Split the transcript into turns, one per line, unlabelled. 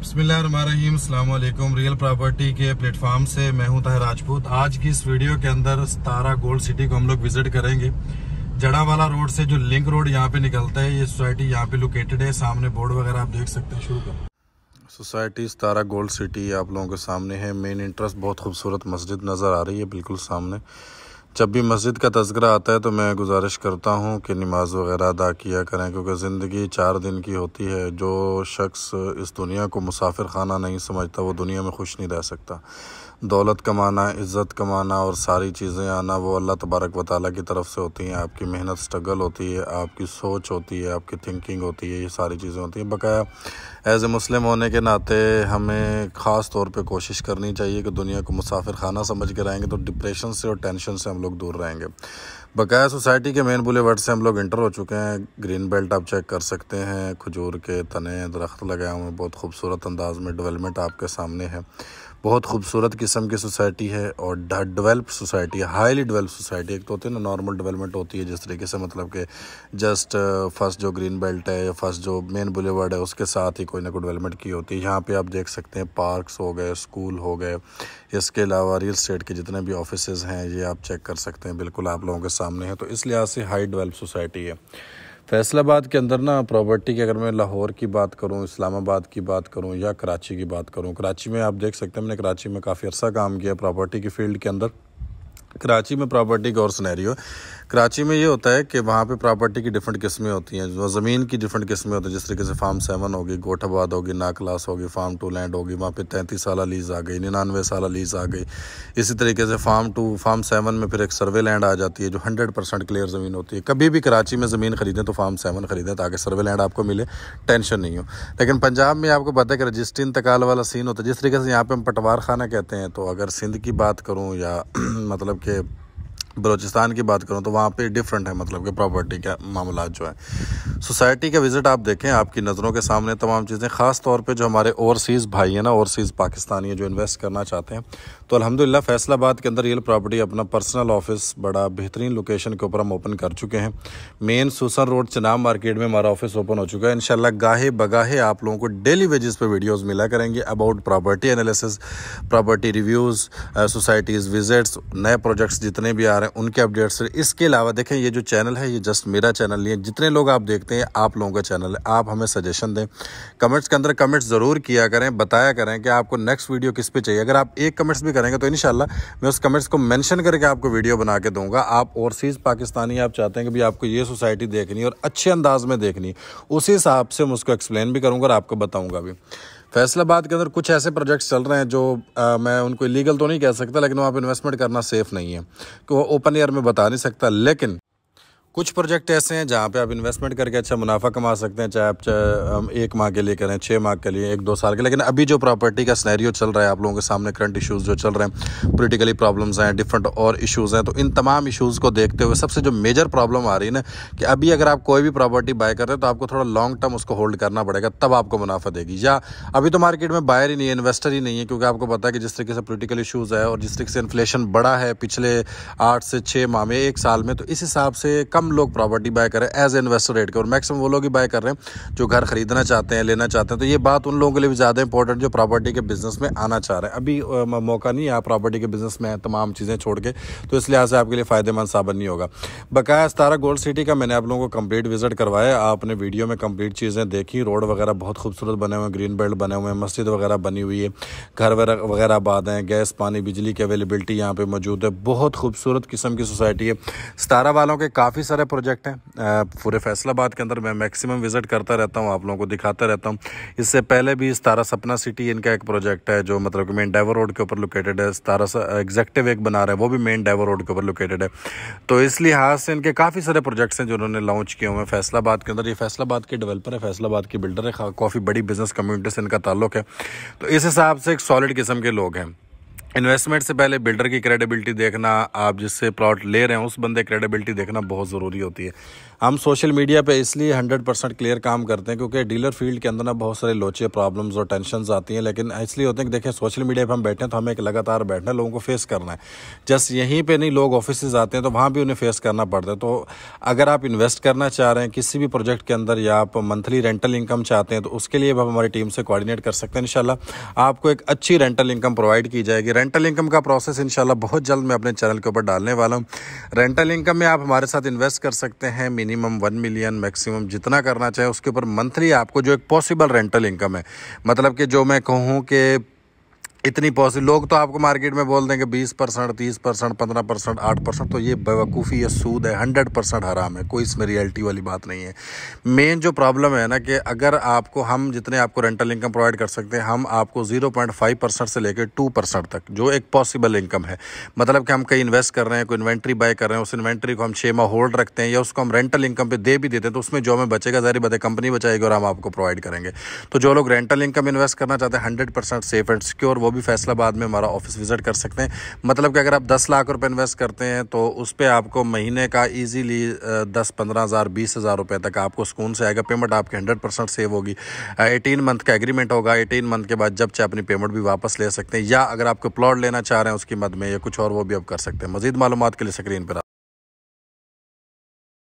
बसमिलकुम real property के platform से मैं हूं ताहिर राजपूत आज की इस वीडियो के अंदर सतारा गोल्ड सिटी को हम लोग विजिट करेंगे जड़ावाला रोड से जो लिंक रोड यहाँ पे निकलता है ये सोसाइटी यहाँ पे लोकेटेड है सामने बोर्ड वगैरह आप देख सकते हैं शुरू कर सोसाइटी सतारा गोल्ड सिटी आप लोगों के सामने है मेन इंटरेस्ट बहुत खूबसूरत मस्जिद नज़र आ रही है बिल्कुल सामने जब भी मस्जिद का तस्करा आता है तो मैं गुजारिश करता हूँ कि नमाज वगैरह अदा किया करें क्योंकि ज़िंदगी चार दिन की होती है जो शख्स इस दुनिया को मुसाफिर खाना नहीं समझता वो दुनिया में खुश नहीं रह सकता दौलत कमाना इज़्ज़त कमाना और सारी चीज़ें आना वो अल्लाह तबारक व ताली की तरफ से होती हैं आपकी मेहनत स्ट्रगल होती है आपकी सोच होती है आपकी थिंकिंग होती है ये सारी चीज़ें होती हैं बकाया एज़ ए मुस्लिम होने के नाते हमें ख़ास तौर पर कोशिश करनी चाहिए कि दुनिया को मुसाफिर खाना समझ कर आएँगे तो डिप्रेशन से और टेंशन से हम लोग दूर रहेंगे बकाया सोसाइटी के मेन बुलेवर्ड से हम लोग इंटर हो चुके हैं ग्रीन बेल्ट आप चेक कर सकते हैं खजूर के तने दरख्त लगाए हुए बहुत खूबसूरत अंदाज में डेवलपमेंट आपके सामने है बहुत खूबसूरत किस्म की सोसाइटी है और डेवलप सोसाइटी है हाईली डेवलप सोसाइटी एक तो होती है ना नॉर्मल डेवलपमेंट होती है जिस तरीके से मतलब कि जस्ट फर्स्ट uh, जो ग्रीन बेल्ट है या फर्स्ट जो मेन बुलेवर्ड है उसके साथ ही कोई ना कोई डेवलपमेंट की होती है यहाँ पे आप देख सकते हैं पार्क्स हो गए स्कूल हो गए इसके अलावा रियल स्टेट के जितने भी ऑफिसज़ हैं ये आप चेक कर सकते हैं बिल्कुल आप लोगों के सामने हैं तो इस लिहाज से हाई डिवेल्प सोसाइटी है फैसलाबाद के अंदर ना प्रॉपर्टी की अगर मैं लाहौर की बात करूँ इस्लामाबाद की बात करूँ या कराची की बात करूँ कराची में आप देख सकते हैं मैंने कराची में काफ़ी अर्सा काम किया प्रॉपर्टी की फील्ड के अंदर कराची में प्रॉपर्टी का और हो कराची में ये होता है कि वहाँ पे प्रॉपर्टी की डिफरेंट किस्में होती हैं जो ज़मीन की डिफरेंट किस्में होती हैं जिस तरीके से फार्म सेवन होगी गोठाबाद होगी नाकलास होगी फार्म टू लैंड होगी वहाँ पे तैंतीस साल लीज़ आ गई निन्यानवे साल लीज़ आ गई इसी तरीके से फार्म टू फार्म सेवन में फिर एक सर्वे लैंड आ जाती है जो हंड्रेड परसेंट क्लियर ज़मीन होती है कभी भी कराची में ज़मीन खरीदें तो फार्म सेवन खरीदें ताकि सर्वे लैंड आपको मिले टेंशन नहीं हो लेकिन पंजाब में आपको पता है कि रजिस्ट्री इंतकाल वाला सीन होता है जिस तरीके से यहाँ पर हम पटवार खाना कहते हैं तो अगर सिंध की बात करूँ या मतलब कि बलोचिस्तान की बात करूँ तो वहाँ पे डिफरेंट है मतलब कि प्रॉपर्टी का मामला जो है सोसाइटी का विज़िट आप देखें आपकी नज़रों के सामने तमाम चीज़ें ख़ास तौर पे जो हमारे ओवरसीज़ भाई हैं ना ओवरसीज़ पाकिस्तानी है जो इन्वेस्ट करना चाहते हैं तो अलहमदिल्ला फैसलाबाद के अंदर रियल प्रॉपर्टी अपना पर्सनल ऑफिस बड़ा बेहतरीन लोकेशन के ऊपर हम ओपन कर चुके हैं main Susan road Chenab market में हमारा ऑफिस ओपन हो चुका है इन गाहे बगाहे आप लोगों को डेली वेजेस पर वीडियोज़ मिला करेंगे about property analysis property reviews societies visits नए प्रोजेक्ट्स जितने भी आ रहे हैं उनके अपडेट्स इसके अलावा देखें ये जो चैनल है ये जस्ट मेरा चैनल नहीं है जितने लोग आप देखते हैं आप लोगों का चैनल है आप हमें सजेशन दें कमेंट्स के अंदर कमेंट्स ज़रूर किया करें बताया करें कि आपको नेक्स्ट वीडियो किस पे चाहिए अगर आप एक कमेंट्स भी करेंगे तो इन मैं उस कमेंट्स को मैंशन करके आपको वीडियो बना के दूँगा आप ओवरसीज़ पाकिस्तानी आप चाहते हैं कि भाई आपको ये सोसाइटी देखनी और अच्छे अंदाज में देखनी उसी हिसाब से मैं उसको एक्सप्लेन भी करूँगा और आपको बताऊँगा भी फैसलाबाद के अंदर कुछ ऐसे प्रोजेक्ट्स चल रहे हैं जो आ, मैं उनको लीगल तो नहीं कह सकता लेकिन वहाँ पर इन्वेस्टमेंट करना सेफ़ नहीं है कि वो ओपन एयर में बता नहीं सकता लेकिन कुछ प्रोजेक्ट ऐसे हैं जहाँ पे आप इन्वेस्टमेंट करके अच्छा मुनाफा कमा सकते हैं चाहे आप चाहे हम एक माह के लिए करें छः माह के लिए एक दो साल के लेकिन अभी जो प्रॉपर्टी का स्नैरियो चल रहा है आप लोगों के सामने करंट इशूज़ जो चल रहे हैं पोलिटिकली प्रॉब्लम्स हैं डिफरेंट और इशूज़ हैं तो इन तमाम इशूज़ को देखते हुए सबसे जो मेजर प्रॉब्लम आ रही है ना कि अभी अगर आप कोई भी प्रॉपर्टी बाय कर रहे हैं तो आपको थोड़ा लॉन्ग टर्म उसको होल्ड करना पड़ेगा तब आपको मुनाफा देगी या अभी तो मार्केट में बायर ही नहीं है इन्वेस्टर ही नहीं है क्योंकि आपको पता है कि जिस तरीके से पोलिटिकल इशूज़ है और जिस तरीके से इन्फ्लेशन बढ़ा है पिछले आठ से छः माह में एक साल में तो इस हिसाब से कम कम लोग प्रॉपर्टी बाय करें एज इन्वेस्टर रेट के और मैक्सिमम वो लोग ही बाय कर रहे हैं जो घर खरीदना चाहते हैं लेना चाहते हैं तो ये बात उन लोगों के लिए भी ज़्यादा इंपॉर्टेंट जो प्रॉपर्टी के बिज़नेस में आना चाह रहे हैं अभी मौका नहीं है प्रॉपर्टी के बिज़नेस में तमाम चीज़ें छोड़ के तो इस लिहाज से आपके लिए फ़ायदेमंद साबित नहीं होगा बकाया सतारा गोल्ड सिटी का मैंने आप लोगों को कंप्लीट विजिट करवाया आपने वीडियो में कंप्लीट चीज़ें देखी रोड वगैरह बहुत खूबसूरत बने हुए हैं ग्रीन बेल्ट बने हुए हैं मस्जिद वगैरह बनी हुई है घर वगैरह आबाद हैं गैस पानी बिजली की अवेलेबिलिटी यहाँ पर मौजूद है बहुत खूबसूरत किस्म की सोसाइटी है सतारा वालों के काफ़ी सारे प्रोजेक्ट हैं पूरे फैसलाबाद के अंदर मैं मैक्सिमम विज़िट करता रहता हूँ आप लोगों को दिखाता रहता हूँ इससे पहले भी तारा सपना सिटी इनका एक प्रोजेक्ट है जो मतलब कि मेन डाइवर रोड के ऊपर लोकेटेड है सतारा एग्जेक्टिव एक बना रहा है वो भी मेन डाइवर रोड के ऊपर लोकेटेड है तो इस लिहाज से इनके काफ़ी सारे प्रोजेक्ट्स हैं जो उन्होंने लॉन्च किए हुए हैं फैसलाबाद के अंदर ये फैसलाबाद के डेवलपर है फैसलाबाद के बिल्डर है काफ़ी बड़ी बिजनेस कम्युनिटी से इनका ताल्लुक है तो इस हिसाब से एक सॉलिड किस्म के लोग हैं इन्वेस्टमेंट से पहले बिल्डर की क्रेडिबिलिटी देखना आप जिससे प्लॉट ले रहे हैं उस बंदे क्रेडिबिलिटी देखना बहुत ज़रूरी होती है हम सोशल मीडिया पे इसलिए 100 परसेंट क्लियर काम करते हैं क्योंकि डीलर फील्ड के अंदर ना बहुत सारे लोचे प्रॉब्लम्स और टेंशन आती हैं लेकिन इसलिए होते हैं कि देखें सोशल मीडिया पर हम बैठे हैं तो हमें एक लगातार बैठना लोगों को फेस करना है जस्ट यहीं पर नहीं लोग ऑफिस आते हैं तो वहाँ भी उन्हें फेस करना पड़ता है तो अगर आप इन्वेस्ट करना चाह रहे हैं किसी भी प्रोजेक्ट के अंदर या आप मंथली रेंटल इनकम चाहते हैं तो उसके लिए आप हमारी टीम से कॉर्डिनेट कर सकते हैं इन आपको एक अच्छी रेंटल इनकम प्रोवाइड की जाएगी रेंटल इनकम का प्रोसेस इनशाला बहुत जल्द मैं अपने चैनल के ऊपर डालने वाला हूँ रेंटल इनकम में आप हमारे साथ इन्वेस्ट कर सकते हैं मिनिमम वन मिलियन मैक्सिमम जितना करना चाहे उसके ऊपर मंथली आपको जो एक पॉसिबल रेंटल इनकम है मतलब कि जो मैं कहूँ कि इतनी पॉसिबल लोग तो आपको मार्केट में बोल देंगे बीस परसेंट तीस परसेंट पंद्रह परसेंट आठ परसेंट तो ये बेवकूफ़ी या सूद है हंड्रेड परसेंट हराम है कोई इसमें रियलिटी वाली बात नहीं है मेन जो प्रॉब्लम है ना कि अगर आपको हम जितने आपको रेंटल इनकम प्रोवाइड कर सकते हैं हम आपको ज़ीरो पॉइंट फाइव परसेंट से लेकर टू परसेंट तक जो एक पॉसिबल इनकम है मतलब कि हम कहीं इन्वेस्ट कर रहे हैं कोई इन्वेंट्री बाय कर रहे हैं उस इन्वेंट्री को हम छः माह होल्ड रखते हैं या उसको हम रेंटल इनकम पर दे भी देते हैं तो उसमें जो हमें बचेगा जारी बताए कंपनी बचाएगी और हम आपको प्रोवाइड करेंगे तो जो लोग रेंटल इनकम इन्वेस्ट करना चाहते हैं हंड्रेड सेफ एंड सिक्योर वो भी फैसला बाद में हमारा ऑफिस विज़िट कर सकते हैं मतलब कि अगर आप दस लाख रुपये इन्वेस्ट करते हैं तो उस पर आपको महीने का ईजीली दस पंद्रह हज़ार बीस हज़ार रुपये तक आपको सुकून से आएगा पेमेंट आपके हंड्रेड परसेंट सेव होगी एटीन मंथ का एग्रीमेंट होगा एटीन मंथ के बाद जब चाहे अपनी पेमेंट भी वापस ले सकते हैं या अगर आपको प्लॉट लेना चाह रहे हैं उसकी मद में या कुछ और वो भी आप कर सकते हैं मजीद मालूम के लिए स्क्रीन पर